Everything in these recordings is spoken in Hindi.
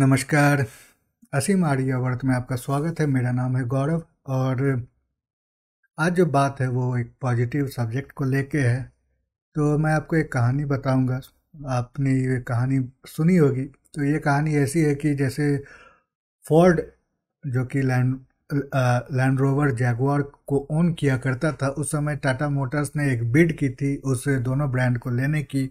नमस्कार असीम आर्यावर्त में आपका स्वागत है मेरा नाम है गौरव और आज जो बात है वो एक पॉजिटिव सब्जेक्ट को लेके है तो मैं आपको एक कहानी बताऊंगा आपने ये कहानी सुनी होगी तो ये कहानी ऐसी है कि जैसे फोर्ड जो कि लैंड लैंड रोवर जैगवार को ओन किया करता था उस समय टाटा मोटर्स ने एक बिड की थी उस दोनों ब्रांड को लेने की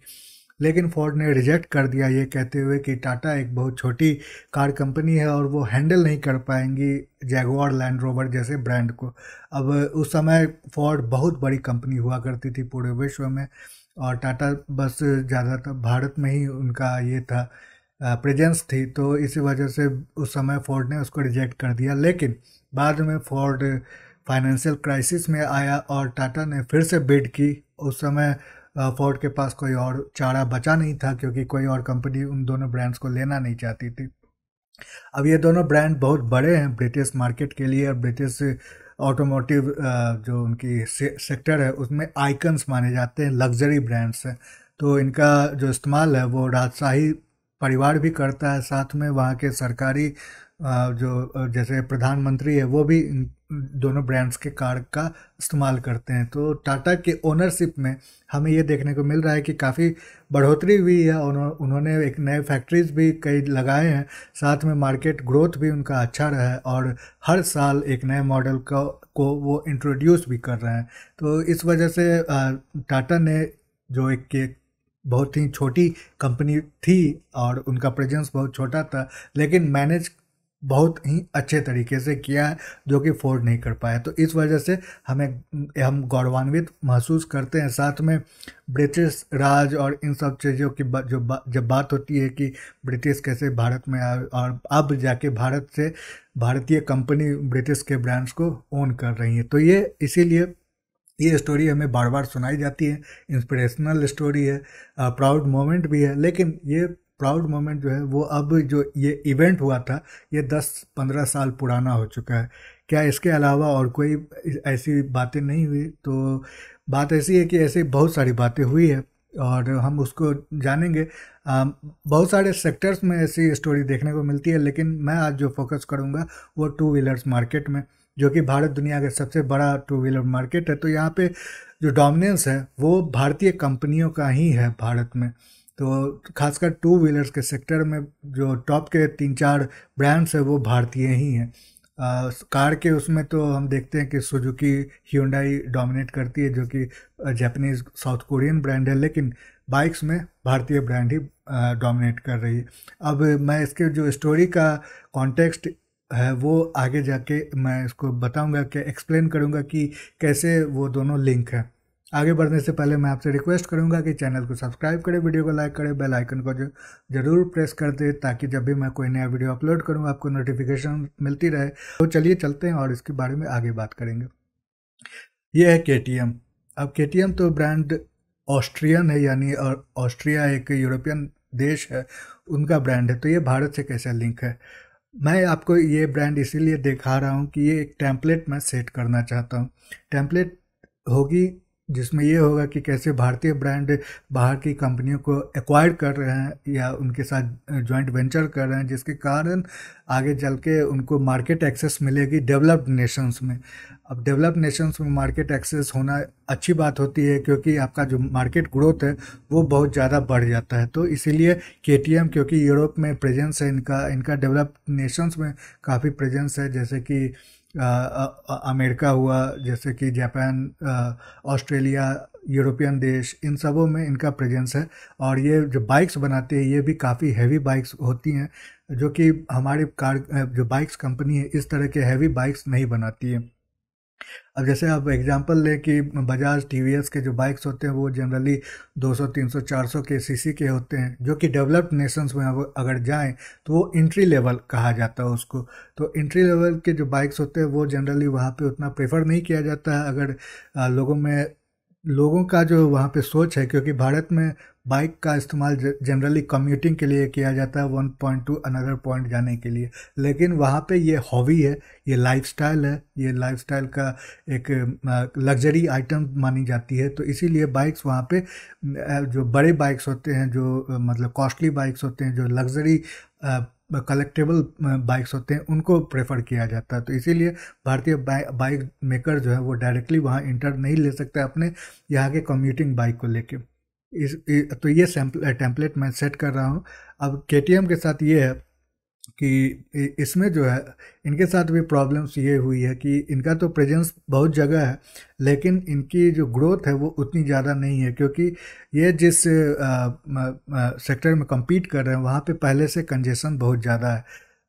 लेकिन फोर्ड ने रिजेक्ट कर दिया ये कहते हुए कि टाटा एक बहुत छोटी कार कंपनी है और वो हैंडल नहीं कर पाएंगी जैगवार लैंड रोवर जैसे ब्रांड को अब उस समय फोर्ड बहुत बड़ी कंपनी हुआ करती थी पूरे विश्व में और टाटा बस ज़्यादातर भारत में ही उनका ये था प्रेजेंस थी तो इसी वजह से उस समय फोर्ड ने उसको रिजेक्ट कर दिया लेकिन बाद में फोर्ड फाइनेंशियल क्राइसिस में आया और टाटा ने फिर से बिड की उस समय फोर्ड के पास कोई और चारा बचा नहीं था क्योंकि कोई और कंपनी उन दोनों ब्रांड्स को लेना नहीं चाहती थी अब ये दोनों ब्रांड बहुत बड़े हैं ब्रिटिश मार्केट के लिए और ब्रिटिश ऑटोमोटिव जो उनकी से, सेक्टर है उसमें आइकन्स माने जाते हैं लग्जरी ब्रांड्स हैं तो इनका जो इस्तेमाल है वो राजशाही परिवार भी करता है साथ में वहाँ के सरकारी जो जैसे प्रधानमंत्री है वो भी दोनों ब्रांड्स के कार का इस्तेमाल करते हैं तो टाटा के ओनरशिप में हमें ये देखने को मिल रहा है कि काफ़ी बढ़ोतरी हुई है उन्होंने एक नए फैक्ट्रीज भी कई लगाए हैं साथ में मार्केट ग्रोथ भी उनका अच्छा रहा है और हर साल एक नए मॉडल को को वो इंट्रोड्यूस भी कर रहे हैं तो इस वजह से टाटा ने जो एक बहुत ही छोटी कंपनी थी और उनका प्रेजेंस बहुत छोटा था लेकिन मैनेज बहुत ही अच्छे तरीके से किया है जो कि फोर्ड नहीं कर पाया तो इस वजह से हमें हम गौरवान्वित महसूस करते हैं साथ में ब्रिटिश राज और इन सब चीज़ों की बा, जो बा, जब बात होती है कि ब्रिटिश कैसे भारत में आए और अब जाके भारत से भारतीय कंपनी ब्रिटिश के ब्रांड्स को ओन कर रही है तो ये इसीलिए ये स्टोरी हमें बार बार सुनाई जाती है इंस्पिरेशनल स्टोरी है प्राउड मोमेंट भी है लेकिन ये प्राउड मोमेंट जो है वो अब जो ये इवेंट हुआ था ये दस पंद्रह साल पुराना हो चुका है क्या इसके अलावा और कोई ऐसी बातें नहीं हुई तो बात ऐसी है कि ऐसी बहुत सारी बातें हुई है और हम उसको जानेंगे बहुत सारे सेक्टर्स में ऐसी स्टोरी देखने को मिलती है लेकिन मैं आज जो फोकस करूँगा वो टू व्हीलर्स मार्केट में जो कि भारत दुनिया का सबसे बड़ा टू व्हीलर मार्केट है तो यहाँ पे जो डोमिनेंस है वो भारतीय कंपनियों का ही है भारत में तो खासकर टू व्हीलर्स के सेक्टर में जो टॉप के तीन चार ब्रांड्स हैं वो भारतीय ही हैं कार के उसमें तो हम देखते हैं कि सुजुकी ह्यूंडाई डोमिनेट करती है जो कि जापानीज साउथ कोरियन ब्रांड है लेकिन बाइक्स में भारतीय ब्रांड ही डोमिनेट कर रही है अब मैं इसके जो स्टोरी का कॉन्टेक्स्ट है वो आगे जाके मैं इसको बताऊंगा कि एक्सप्लेन करूंगा कि कैसे वो दोनों लिंक हैं आगे बढ़ने से पहले मैं आपसे रिक्वेस्ट करूंगा कि चैनल को सब्सक्राइब करें वीडियो को लाइक करें बेल आइकन को जरूर प्रेस कर दें ताकि जब भी मैं कोई नया वीडियो अपलोड करूँ आपको नोटिफिकेशन मिलती रहे तो चलिए चलते हैं और इसके बारे में आगे बात करेंगे ये है के अब के तो ब्रांड ऑस्ट्रियन है यानी और ऑस्ट्रिया एक यूरोपियन देश है उनका ब्रांड है तो ये भारत से कैसा लिंक है मैं आपको ये ब्रांड इसीलिए दिखा रहा हूँ कि ये एक टैंपलेट मैं सेट करना चाहता हूँ टैंपलेट होगी जिसमें ये होगा कि कैसे भारतीय ब्रांड बाहर की कंपनियों को एक्वायर कर रहे हैं या उनके साथ जॉइंट वेंचर कर रहे हैं जिसके कारण आगे चल के उनको मार्केट एक्सेस मिलेगी डेवलप्ड नेशंस में अब डेवलप्ड नेशंस में मार्केट एक्सेस होना अच्छी बात होती है क्योंकि आपका जो मार्केट ग्रोथ है वो बहुत ज़्यादा बढ़ जाता है तो इसीलिए के क्योंकि यूरोप में प्रेजेंस है इनका इनका डेवलप्ड नेशंस में काफ़ी प्रेजेंस है जैसे कि अमेरिका हुआ जैसे कि जापान ऑस्ट्रेलिया यूरोपियन देश इन सबों में इनका प्रेजेंस है और ये जो बाइक्स बनाते हैं ये भी काफ़ी हैवी बाइक्स होती हैं जो कि हमारे कार जो बाइक्स कंपनी है इस तरह के हैवी बाइक्स नहीं बनाती है अब जैसे आप एग्जांपल लें कि बजाज टी के जो बाइक्स होते हैं वो जनरली 200, 300, 400 के सीसी के होते हैं जो कि डेवलप्ड नेशंस में अगर जाएं तो वो इंट्री लेवल कहा जाता है उसको तो इंट्री लेवल के जो बाइक्स होते हैं वो जनरली वहाँ पे उतना प्रेफर नहीं किया जाता है अगर लोगों में लोगों का जो वहाँ पे सोच है क्योंकि भारत में बाइक का इस्तेमाल जनरली कम्यूटिंग के लिए किया जाता है one point to another point जाने के लिए लेकिन वहाँ पे ये हॉबी है ये लाइफस्टाइल है ये लाइफस्टाइल का एक लग्जरी आइटम मानी जाती है तो इसीलिए बाइक्स वहाँ पे जो बड़े बाइक्स होते हैं जो मतलब कॉस्टली बाइक्स होते हैं जो लग्जरी कलेक्टेबल बाइक्स होते हैं उनको प्रेफर किया जाता है तो इसीलिए भारतीय बाइक मेकर जो है वो डायरेक्टली वहाँ इंटर नहीं ले सकते अपने यहाँ के कम्यूटिंग बाइक को लेके इस तो ये टेम्पलेट मैं सेट कर रहा हूँ अब के के साथ ये है कि इसमें जो है इनके साथ भी प्रॉब्लम्स ये हुई है कि इनका तो प्रेजेंस बहुत जगह है लेकिन इनकी जो ग्रोथ है वो उतनी ज़्यादा नहीं है क्योंकि ये जिस आ, आ, आ, सेक्टर में कम्पीट कर रहे हैं वहाँ पे पहले से कंजेशन बहुत ज़्यादा है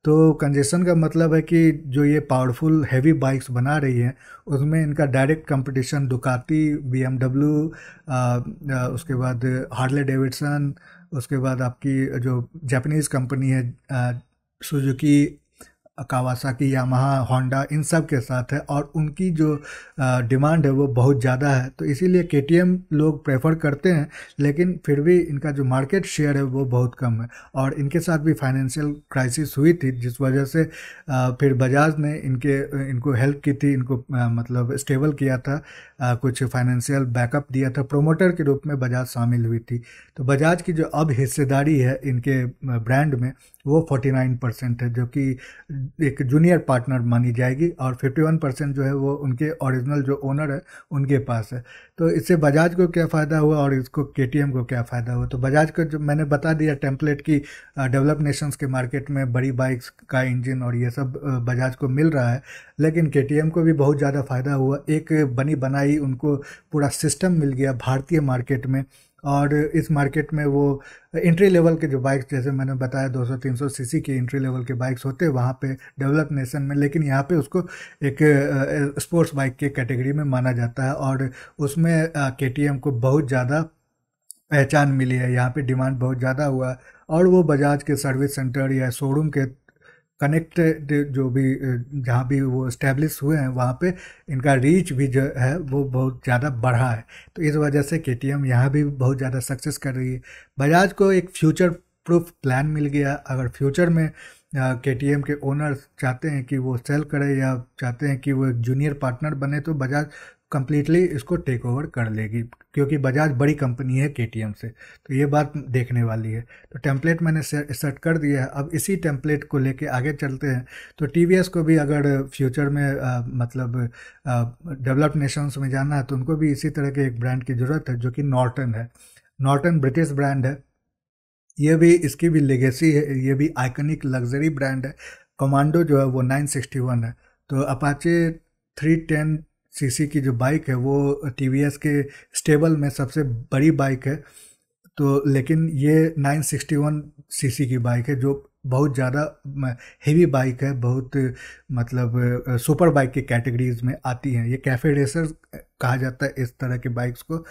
तो कंजेशन का मतलब है कि जो ये पावरफुल हैवी बाइक्स बना रही हैं उसमें इनका डायरेक्ट कंपटीशन दुकाती बी उसके बाद हार्ले डेविडसन उसके बाद आपकी जो जापानीज़ कंपनी है सुजुकी कावासाकी यामाहा होंडा इन सब के साथ है और उनकी जो डिमांड है वो बहुत ज़्यादा है तो इसीलिए के लोग प्रेफर करते हैं लेकिन फिर भी इनका जो मार्केट शेयर है वो बहुत कम है और इनके साथ भी फाइनेंशियल क्राइसिस हुई थी जिस वजह से फिर बजाज ने इनके इनको हेल्प की थी इनको मतलब स्टेबल किया था कुछ फाइनेंशियल बैकअप दिया था प्रोमोटर के रूप में बजाज शामिल हुई थी तो बजाज की जो अब हिस्सेदारी है इनके ब्रांड में वो फोर्टी नाइन परसेंट है जो कि एक जूनियर पार्टनर मानी जाएगी और 51 परसेंट जो है वो उनके ओरिजिनल जो ओनर है उनके पास है तो इससे बजाज को क्या फ़ायदा हुआ और इसको के को क्या फ़ायदा हुआ तो बजाज को जो मैंने बता दिया टेम्पलेट की डेवलप नेशंस के मार्केट में बड़ी बाइक्स का इंजन और ये सब बजाज को मिल रहा है लेकिन के को भी बहुत ज़्यादा फ़ायदा हुआ एक बनी बनाई उनको पूरा सिस्टम मिल गया भारतीय मार्केट में और इस मार्केट में वो इंट्री लेवल के जो बाइक्स जैसे मैंने बताया 200-300 सीसी के इंट्री लेवल के बाइक्स होते हैं वहाँ पे डेवलप नेशन में लेकिन यहाँ पे उसको एक स्पोर्ट्स बाइक के कैटेगरी में माना जाता है और उसमें के को बहुत ज़्यादा पहचान मिली है यहाँ पे डिमांड बहुत ज़्यादा हुआ और वो बजाज के सर्विस सेंटर या शोरूम के कनेक्टेड जो भी जहाँ भी वो इस्टेब्लिश हुए हैं वहाँ पे इनका रीच भी जो है वो बहुत ज़्यादा बढ़ा है तो इस वजह से के टी एम यहाँ भी बहुत ज़्यादा सक्सेस कर रही है बजाज को एक फ्यूचर प्रूफ प्लान मिल गया अगर फ्यूचर में के टी एम के ओनर चाहते हैं कि वो सेल करें या चाहते हैं कि वो एक जूनियर पार्टनर बने तो बजाज कम्प्लीटली इसको टेक ओवर कर लेगी क्योंकि बजाज बड़ी कंपनी है के से तो ये बात देखने वाली है तो टेम्पलेट मैंने सेट कर दिया है अब इसी टेम्पलेट को लेके आगे चलते हैं तो टी को भी अगर फ्यूचर में आ, मतलब डेवलप्ड नेशंस में जाना है तो उनको भी इसी तरह के एक ब्रांड की ज़रूरत है जो कि नॉर्टन है नॉर्टन ब्रिटिश ब्रांड है ये भी इसकी भी लेगेसी है ये भी आइकनिक लग्जरी ब्रांड है कमांडो जो है वो 961 है तो अपाचे 310 सीसी की जो बाइक है वो टीवीएस के स्टेबल में सबसे बड़ी बाइक है तो लेकिन ये 961 सीसी की बाइक है जो बहुत ज़्यादा हेवी बाइक है बहुत मतलब सुपर बाइक की कैटेगरीज में आती हैं ये कैफे रेसर कहा जाता है इस तरह के बाइक्स को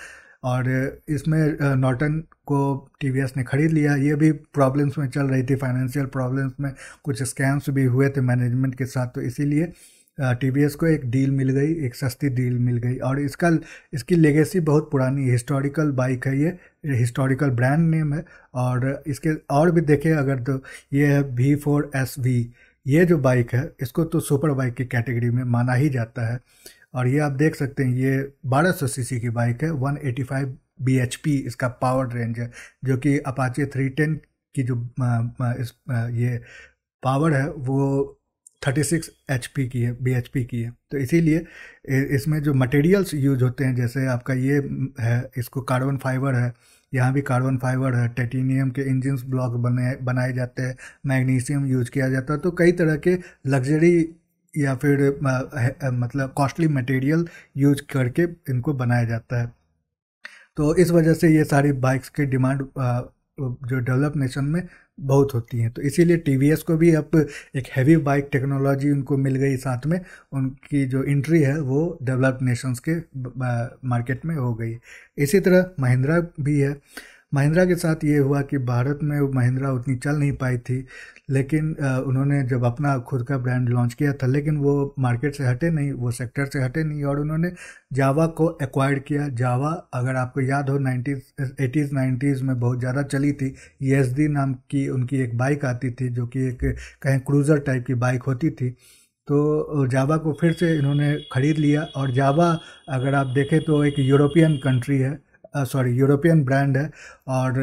और इसमें नॉटन को टी ने ख़रीद लिया ये भी प्रॉब्लम्स में चल रही थी फाइनेंशियल प्रॉब्लम्स में कुछ स्कैम्स भी हुए थे मैनेजमेंट के साथ तो इसीलिए टी को एक डील मिल गई एक सस्ती डील मिल गई और इसका इसकी लेगेसी बहुत पुरानी हिस्टोरिकल बाइक है ये हिस्टोरिकल ब्रांड नेम है और इसके और भी देखें अगर तो ये है वी फोर एस वी ये जो बाइक है इसको तो सुपर बाइक की कैटेगरी में माना ही जाता है और ये आप देख सकते हैं ये 1200 सीसी की बाइक है 185 पी इसका पावर रेंज है जो कि अपाचे 310 की जो इस ये पावर है वो थर्टी सिक्स एच पी की है बी एच पी की है तो इसीलिए इसमें जो मटेरियल्स यूज होते हैं जैसे आपका ये है इसको कार्बन फाइबर है यहाँ भी कार्बन फाइबर है टाइटेनियम के इंजिनस ब्लॉक बने बनाए जाते हैं मैग्नीशियम यूज किया जाता है तो कई तरह के लग्जरी या फिर मतलब कॉस्टली मटेरियल यूज करके इनको बनाया जाता है तो इस वजह से ये सारी बाइक्स की डिमांड जो डेवलप नेशन में बहुत होती हैं तो इसीलिए टी को भी अब एक हैवी बाइक टेक्नोलॉजी उनको मिल गई साथ में उनकी जो इंट्री है वो डेवलप्ड नेशंस के मार्केट में हो गई इसी तरह महिंद्रा भी है महिंद्रा के साथ ये हुआ कि भारत में महिंद्रा उतनी चल नहीं पाई थी लेकिन उन्होंने जब अपना खुद का ब्रांड लॉन्च किया था लेकिन वो मार्केट से हटे नहीं वो सेक्टर से हटे नहीं और उन्होंने जावा को एक्वायर किया जावा अगर आपको याद हो नाइन्टीज़ एटीज़ नाइन्टीज़ में बहुत ज़्यादा चली थी ई नाम की उनकी एक बाइक आती थी जो कि एक कहीं क्रूज़र टाइप की बाइक होती थी तो जावा को फिर से इन्होंने ख़रीद लिया और जावा अगर आप देखें तो एक यूरोपियन कंट्री है सॉरी यूरोपियन ब्रांड है और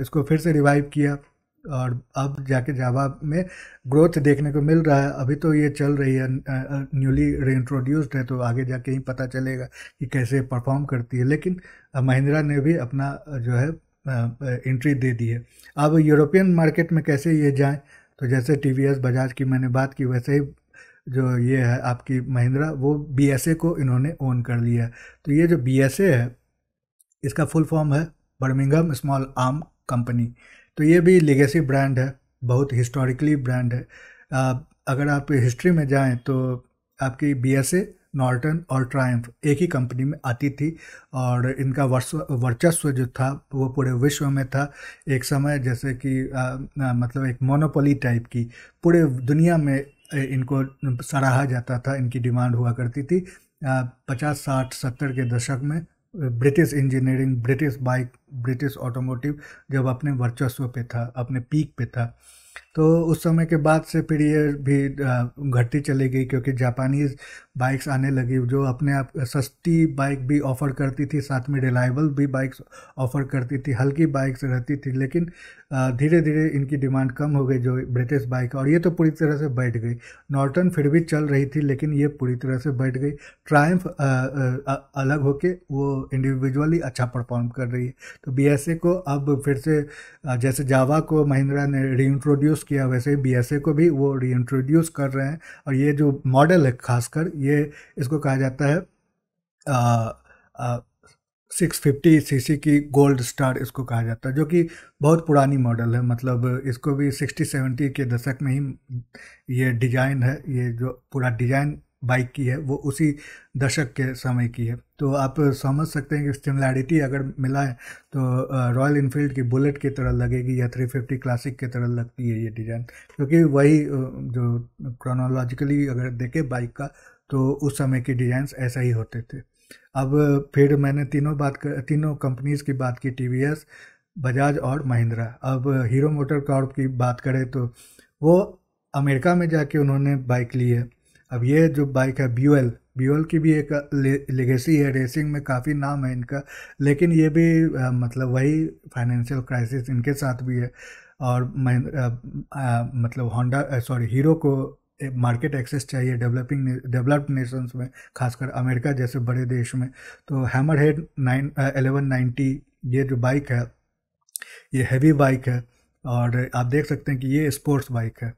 इसको फिर से रिवाइव किया और अब जाके जावा में ग्रोथ देखने को मिल रहा है अभी तो ये चल रही है न्यूली रीइंट्रोड्यूस्ड है तो आगे जाके ही पता चलेगा कि कैसे परफॉर्म करती है लेकिन महिंद्रा ने भी अपना जो है एंट्री दे दी है अब यूरोपियन मार्केट में कैसे ये जाएँ तो जैसे टी बजाज की मैंने बात की वैसे ही जो ये है आपकी महिंद्रा वो बी को इन्होंने ओन कर लिया तो ये जो बी है इसका फुल फॉर्म है बर्मिंगम स्मॉल आर्म कंपनी तो ये भी लिगेसी ब्रांड है बहुत हिस्टोरिकली ब्रांड है अगर आप हिस्ट्री में जाएं तो आपकी बी एस ए नॉर्टन और ट्रायम्फ एक ही कंपनी में आती थी और इनका वर्चस्व जो था वो पूरे विश्व में था एक समय जैसे कि मतलब एक मोनोपोली टाइप की पूरे दुनिया में इनको सराहा जाता था इनकी डिमांड हुआ करती थी पचास साठ सत्तर के दशक में British engineering British bike British automotive जब अपने वर्चस्व पे था अपने पीक पे था तो उस समय के बाद से फिर ये भी घटती चली गई क्योंकि जापानीज़ बाइक्स आने लगी जो अपने आप सस्ती बाइक भी ऑफ़र करती थी साथ में रिलायबल भी बाइक्स ऑफ़र करती थी हल्की बाइक्स रहती थी लेकिन धीरे धीरे इनकी डिमांड कम हो गई जो ब्रिटिश बाइक और ये तो पूरी तरह से बैठ गई नॉर्टन फिर भी चल रही थी लेकिन ये पूरी तरह से बैठ गई ट्रायम्फ अलग होके वो इंडिविजुअली अच्छा परफॉर्म कर रही है तो बी को अब फिर से जैसे जावा को महिंद्रा ने रीइंट्रोड्यूस किया वैसे ही बी को भी वो रीइंट्रोड्यूस कर रहे हैं और ये जो मॉडल है खासकर ये इसको कहा जाता है आ, आ, 650 सीसी की गोल्ड स्टार इसको कहा जाता है जो कि बहुत पुरानी मॉडल है मतलब इसको भी 60 70 के दशक में ही ये डिज़ाइन है ये जो पूरा डिज़ाइन बाइक की है वो उसी दशक के समय की है तो आप समझ सकते हैं कि सिमिलैरिटी अगर मिला है तो रॉयल इनफील्ड की बुलेट की तरह लगेगी या 350 क्लासिक की तरह लगती है ये डिज़ाइन क्योंकि वही जो क्रोनोलॉजिकली अगर देखें बाइक का तो उस समय के डिजाइन ऐसा ही होते थे अब फिर मैंने तीनों बात कर तीनों कंपनीज़ की बात की टी बजाज और महिंद्रा अब हीरो मोटर कॉर्प की बात करें तो वो अमेरिका में जाके उन्होंने बाइक ली है अब ये जो बाइक है बी बी की भी एक लेगेसी है रेसिंग में काफ़ी नाम है इनका लेकिन ये भी आ, मतलब वही फाइनेंशियल क्राइसिस इनके साथ भी है और आ, आ, मतलब होंडा सॉरी हीरो को मार्केट एक्सेस चाहिए डेवलपिंग डेवलप्ड नेशंस में खासकर अमेरिका जैसे बड़े देश में तो हैमर हेड नाइन एलेवन ये जो बाइक है ये हैवी बाइक है और आप देख सकते हैं कि ये स्पोर्ट्स बाइक है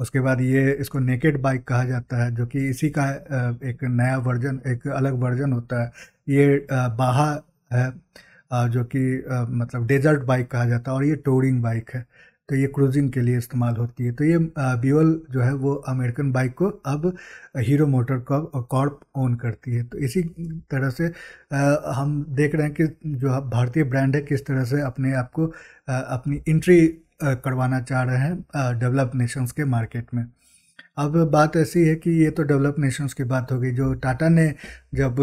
उसके बाद ये इसको नेकेड बाइक कहा जाता है जो कि इसी का uh, एक नया वर्जन एक अलग वर्जन होता है ये बाहा uh, है uh, जो कि मतलब डेजर्ट बाइक कहा जाता है और ये टोरिंग बाइक है तो ये क्रूजिंग के लिए इस्तेमाल होती है तो ये ब्यूअल जो है वो अमेरिकन बाइक को अब हीरो मोटर कॉर्प ओन करती है तो इसी तरह से हम देख रहे हैं कि जो भारतीय ब्रांड है किस तरह से अपने आप को अपनी इंट्री करवाना चाह रहे हैं डेवलप नेशंस के मार्केट में अब बात ऐसी है कि ये तो डेवलप नेशंस की बात होगी जो टाटा ने जब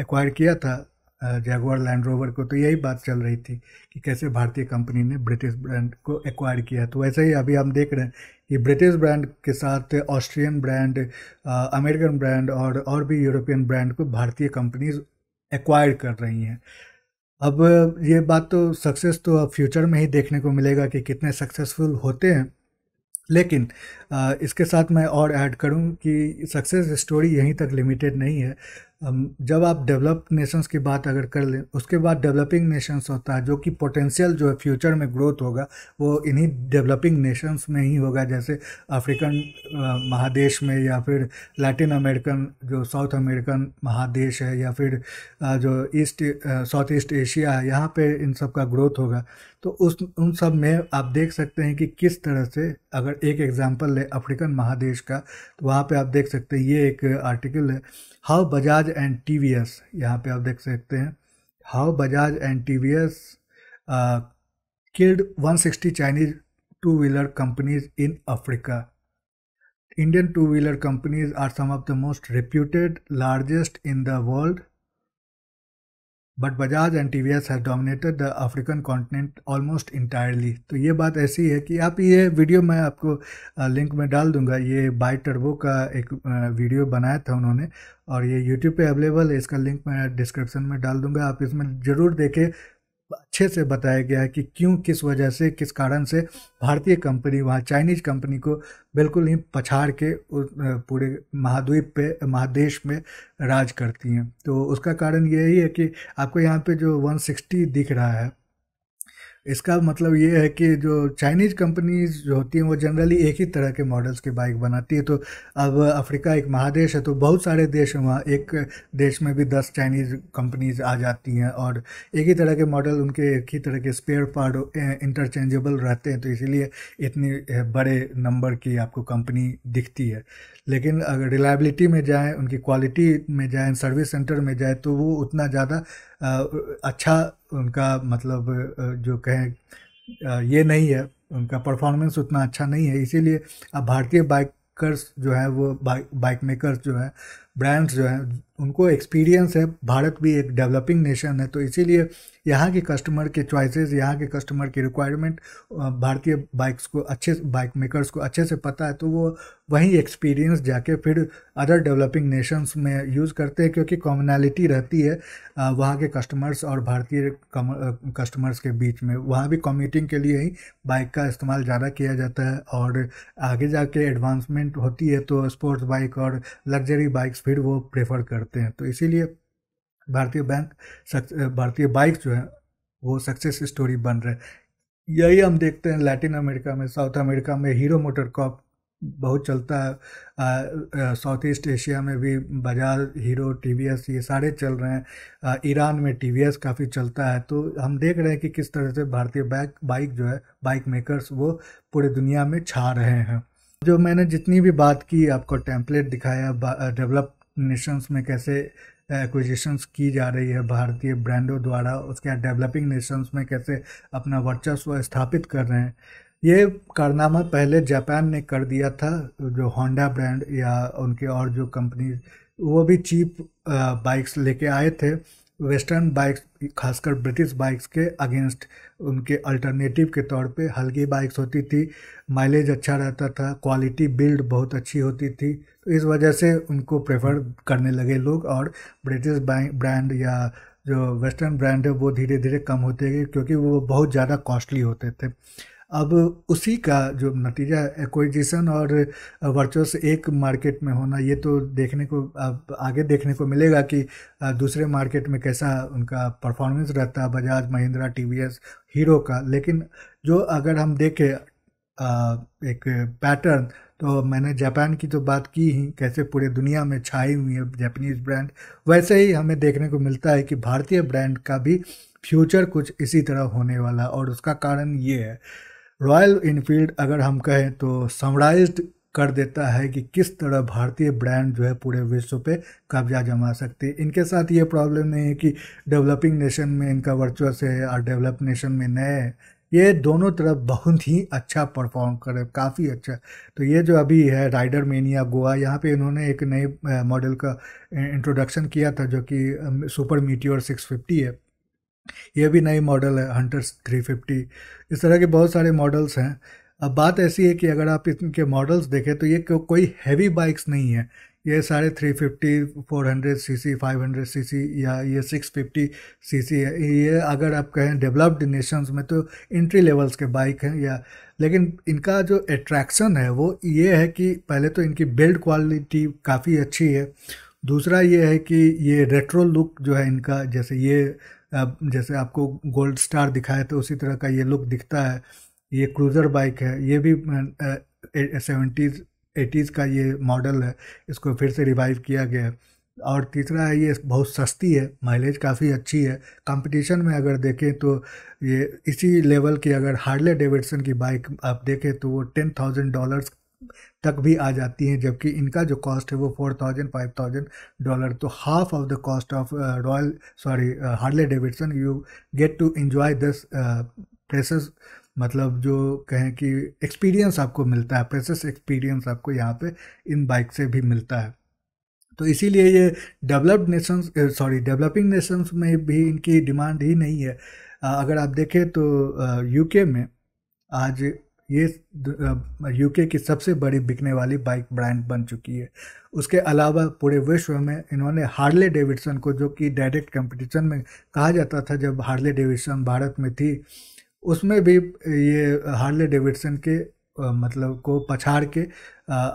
एक्वायर किया था जैगवार लैंड रोवर को तो यही बात चल रही थी कि कैसे भारतीय कंपनी ने ब्रिटिश ब्रांड को एक्वायर किया तो वैसे ही अभी हम देख रहे हैं कि ब्रिटिश ब्रांड के साथ ऑस्ट्रियन ब्रांड अमेरिकन ब्रांड और और भी यूरोपियन ब्रांड को भारतीय कंपनीज एक्वायर कर रही हैं अब ये बात तो सक्सेस तो अब फ्यूचर में ही देखने को मिलेगा कि कितने सक्सेसफुल होते हैं लेकिन इसके साथ मैं और ऐड करूं कि सक्सेस स्टोरी यहीं तक लिमिटेड नहीं है जब आप डेवलप्ड नेशंस की बात अगर कर लें उसके बाद डेवलपिंग नेशंस होता है जो कि पोटेंशियल जो है फ्यूचर में ग्रोथ होगा वो इन्हीं डेवलपिंग नेशंस में ही होगा जैसे अफ्रीकन महादेश में या फिर लैटिन अमेरिकन जो साउथ अमेरिकन महादेश है या फिर जो ईस्ट साउथ ईस्ट एशिया है यहाँ पर इन सब का ग्रोथ होगा तो उस उन सब में आप देख सकते हैं कि किस तरह से अगर एक एग्जाम्पल ले अफ्रीकन महादेश का तो वहाँ पे आप देख सकते हैं ये एक आर्टिकल है how Bajaj and T V S यहाँ पर आप देख सकते हैं how Bajaj and T V S killed one sixty Chinese two wheeler companies in Africa Indian two wheeler companies are some of the most reputed largest in the world but Bajaj and T V S has dominated the African continent almost entirely तो ये बात ऐसी है कि आप ये वीडियो मैं आपको लिंक में डाल दूंगा ये बाई टर्बो का एक वीडियो बनाया था उन्होंने और ये यूट्यूब पे अवेलेबल है इसका लिंक मैं डिस्क्रिप्शन में डाल दूंगा आप इसमें ज़रूर देखें अच्छे से बताया गया है कि क्यों किस वजह से किस कारण से भारतीय कंपनी वहाँ चाइनीज कंपनी को बिल्कुल ही पछाड़ के पूरे महाद्वीप पे महादेश में राज करती हैं तो उसका कारण यही है कि आपको यहाँ पे जो 160 दिख रहा है इसका मतलब ये है कि जो चाइनीज कंपनीज जो होती हैं वो जनरली एक ही तरह के मॉडल्स की बाइक बनाती है तो अब अफ्रीका एक महादेश है तो बहुत सारे देश हैं वहाँ एक देश में भी दस चाइनीज कंपनीज आ जाती हैं और एक ही तरह के मॉडल उनके एक ही तरह के स्पेयर पार्ट इंटरचेंजेबल रहते हैं तो इसीलिए इतनी बड़े नंबर की आपको कंपनी दिखती है लेकिन अगर रिलायबिलिटी में जाएँ उनकी क्वालिटी में जाएँ सर्विस सेंटर में जाएँ तो वो उतना ज़्यादा अच्छा उनका मतलब जो कहें ये नहीं है उनका परफॉर्मेंस उतना अच्छा नहीं है इसीलिए अब भारतीय बाइकर्स जो हैं वो बाइक बाइक मेकर्स जो हैं ब्रांड्स जो हैं उनको एक्सपीरियंस है भारत भी एक डेवलपिंग नेशन है तो इसीलिए यहाँ के कस्टमर के चॉइसेस यहाँ के कस्टमर की रिक्वायरमेंट भारतीय बाइक्स को अच्छे बाइक मेकर्स को अच्छे से पता है तो वो वही एक्सपीरियंस जाके फिर अदर डेवलपिंग नेशंस में यूज़ करते हैं क्योंकि कॉमनैलिटी रहती है वहाँ के कस्टमर्स और भारतीय कस्टमर्स के बीच में वहाँ भी कम्यूटिंग के लिए ही बाइक का इस्तेमाल ज़्यादा किया जाता है और आगे जाके एडवांसमेंट होती है तो स्पोर्ट्स बाइक और लग्जरी बाइक्स फिर वो प्रेफर करते हैं तो इसीलिए भारतीय बैंक भारतीय बाइक जो है वो सक्सेस स्टोरी बन रहे यही हम देखते हैं लैटिन अमेरिका में साउथ अमेरिका में हीरो मोटर कॉप बहुत चलता है साउथ ईस्ट एशिया में भी बजाज हीरो टीवीएस ये सारे चल रहे हैं ईरान में टीवीएस काफ़ी चलता है तो हम देख रहे हैं कि किस तरह से भारतीय बाइक बाइक जो है बाइक मेकर्स वो पूरे दुनिया में छा रहे हैं जो मैंने जितनी भी बात की आपको टैंपलेट दिखाया डेवलप नेशंस में कैसे एक्विजिशंस की जा रही है भारतीय ब्रांडों द्वारा उसके बाद डेवलपिंग नेशंस में कैसे अपना वर्चस्व स्थापित कर रहे हैं ये कारनामा पहले जापान ने कर दिया था जो होंडा ब्रांड या उनके और जो कंपनी वो भी चीप बाइक्स लेके आए थे वेस्टर्न बाइक्स खासकर ब्रिटिश बाइक्स के अगेंस्ट उनके अल्टरनेटिव के तौर पे हल्की बाइक्स होती थी माइलेज अच्छा रहता था क्वालिटी बिल्ड बहुत अच्छी होती थी तो इस वजह से उनको प्रेफर करने लगे लोग और ब्रिटिश ब्रांड या जो वेस्टर्न ब्रांड है वो धीरे धीरे कम होते गए क्योंकि वो बहुत ज़्यादा कॉस्टली होते थे अब उसी का जो नतीजा एक्विजिशन और वर्चस एक मार्केट में होना ये तो देखने को अब आगे देखने को मिलेगा कि दूसरे मार्केट में कैसा उनका परफॉर्मेंस रहता है बजाज महिंद्रा टी हीरो का लेकिन जो अगर हम देखें एक पैटर्न तो मैंने जापान की तो बात की ही कैसे पूरे दुनिया में छाई हुई है जापानीज़ ब्रांड वैसे ही हमें देखने को मिलता है कि भारतीय ब्रांड का भी फ्यूचर कुछ इसी तरह होने वाला और उसका कारण ये है रॉयल इनफील्ड अगर हम कहें तो समराइज कर देता है कि किस तरह भारतीय ब्रांड जो है पूरे विश्व पे कब्जा जमा सकते हैं इनके साथ ये प्रॉब्लम नहीं है कि डेवलपिंग नेशन में इनका वर्चुअस है और डेवलप नेशन में नए ये दोनों तरफ बहुत ही अच्छा परफॉर्म करे काफ़ी अच्छा तो ये जो अभी है राइडर मेनिया गोवा यहाँ पे इन्होंने एक नए मॉडल का इंट्रोडक्शन किया था जो कि सुपर मीटियोर 650 है ये भी नई मॉडल है हंटर्स 350 इस तरह के बहुत सारे मॉडल्स हैं अब बात ऐसी है कि अगर आप इनके मॉडल्स देखें तो ये को, कोई हैवी बाइक्स नहीं है ये सारे 350, 400 सीसी 500 सीसी या ये 650 सीसी है ये अगर आप कहें डेवलप्ड नेशंस में तो इंट्री लेवल्स के बाइक हैं या लेकिन इनका जो अट्रैक्शन है वो ये है कि पहले तो इनकी बिल्ड क्वालिटी काफ़ी अच्छी है दूसरा ये है कि ये रेट्रो लुक जो है इनका जैसे ये जैसे आपको गोल्ड स्टार दिखाया तो उसी तरह का ये लुक दिखता है ये क्रूज़र बाइक है ये भी सेवेंटीज़ एटीज़ का ये मॉडल है इसको फिर से रिवाइव किया गया है और तीसरा है ये बहुत सस्ती है माइलेज काफ़ी अच्छी है कंपटीशन में अगर देखें तो ये इसी लेवल की अगर हार्ले डेविडसन की बाइक आप देखें तो वो टेन थाउजेंड डॉलर्स तक भी आ जाती हैं जबकि इनका जो कॉस्ट है वो four thousand five thousand dollar तो half of the cost of Royal sorry Harley Davidson you get to enjoy this place मतलब जो कहें कि एक्सपीरियंस आपको मिलता है प्रेसेस एक्सपीरियंस आपको यहाँ पे इन बाइक से भी मिलता है तो इसीलिए ये developed nations sorry developing nations में भी इनकी डिमांड ही नहीं है अगर आप देखें तो यूके में आज ये यूके की सबसे बड़ी बिकने वाली बाइक ब्रांड बन चुकी है उसके अलावा पूरे विश्व में इन्होंने हार्ले डेविडसन को जो कि डायरेक्ट कंपटीशन में कहा जाता था जब हार्ले डेविडसन भारत में थी उसमें भी ये हार्ले डेविडसन के मतलब को पछाड़ के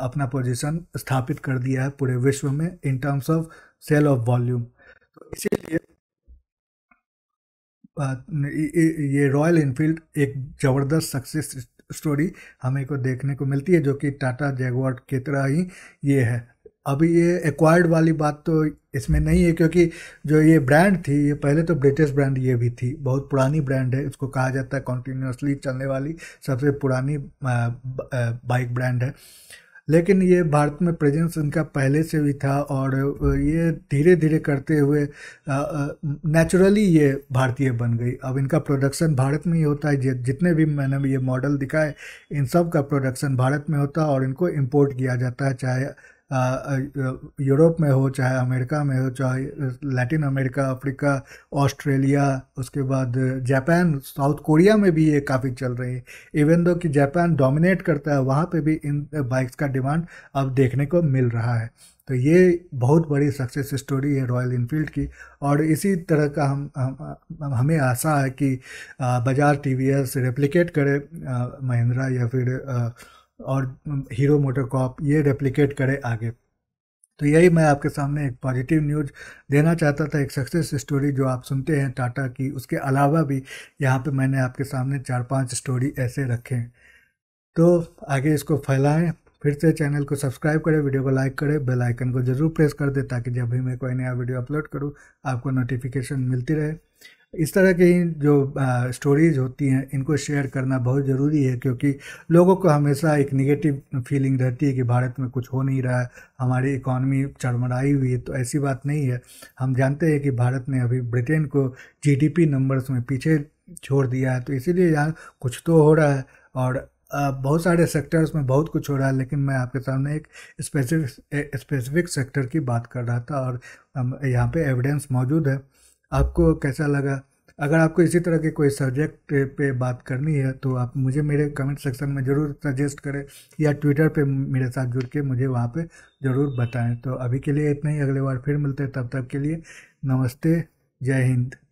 अपना पोजीशन स्थापित कर दिया है पूरे विश्व में in terms of sale of volume तो इसीलिए ये रॉयल इनफील्ड एक ज़बरदस्त सक्सेस स्टोरी हमें को देखने को मिलती है जो कि टाटा जैगवाट की तरह ही ये है अभी ये एक्वायर्ड वाली बात तो इसमें नहीं है क्योंकि जो ये ब्रांड थी ये पहले तो ब्रिटिश ब्रांड ये भी थी बहुत पुरानी ब्रांड है इसको कहा जाता है कॉन्टीन्यूसली चलने वाली सबसे पुरानी बाइक ब्रांड है लेकिन ये भारत में प्रेजेंस इनका पहले से भी था और ये धीरे धीरे करते हुए नेचुरली ये भारतीय बन गई अब इनका प्रोडक्शन भारत में ही होता है जितने भी मैंने ये मॉडल दिखाए इन सब का प्रोडक्शन भारत में होता है और इनको इम्पोर्ट किया जाता है चाहे यूरोप में हो चाहे अमेरिका में हो चाहे लैटिन अमेरिका अफ्रीका ऑस्ट्रेलिया उसके बाद जापान साउथ कोरिया में भी ये काफ़ी चल रही है इवन दो कि जापान डोमिनेट करता है वहाँ पे भी इन बाइक्स का डिमांड अब देखने को मिल रहा है तो ये बहुत बड़ी सक्सेस स्टोरी है रॉयल इनफील्ड की और इसी तरह का हम, हम हमें आशा है कि बाज़ार टी वी रेप्लिकेट करे महिंद्रा या फिर आ, और हीरो मोटर कॉप ये रेप्लिकेट करे आगे तो यही मैं आपके सामने एक पॉजिटिव न्यूज देना चाहता था एक सक्सेस स्टोरी जो आप सुनते हैं टाटा की उसके अलावा भी यहाँ पे मैंने आपके सामने चार पांच स्टोरी ऐसे रखे हैं तो आगे इसको फैलाएं फिर से चैनल को सब्सक्राइब करें वीडियो को लाइक करें बेल आइकन को ज़रूर प्रेस कर दें ताकि जब भी मैं कोई नया वीडियो अपलोड करूँ आपको नोटिफिकेशन मिलती रहे इस तरह की जो स्टोरीज होती हैं इनको शेयर करना बहुत ज़रूरी है क्योंकि लोगों को हमेशा एक निगेटिव फीलिंग रहती है कि भारत में कुछ हो नहीं रहा है हमारी इकोनमी चरमराई हुई है तो ऐसी बात नहीं है हम जानते हैं कि भारत ने अभी ब्रिटेन को जीडीपी नंबर्स में पीछे छोड़ दिया है तो इसीलिए यहाँ कुछ तो हो रहा है और बहुत सारे सेक्टर्स में बहुत कुछ हो रहा है लेकिन मैं आपके सामने एक स्पेसिफिक स्पेसिफिक सेक्टर की बात कर रहा था और यहाँ पे एविडेंस मौजूद है आपको कैसा लगा अगर आपको इसी तरह के कोई सब्जेक्ट पे बात करनी है तो आप मुझे मेरे कमेंट सेक्शन में ज़रूर सजेस्ट करें या ट्विटर पे मेरे साथ जुड़ के मुझे वहाँ पे ज़रूर बताएं तो अभी के लिए इतना ही अगले बार फिर मिलते हैं तब तक के लिए नमस्ते जय हिंद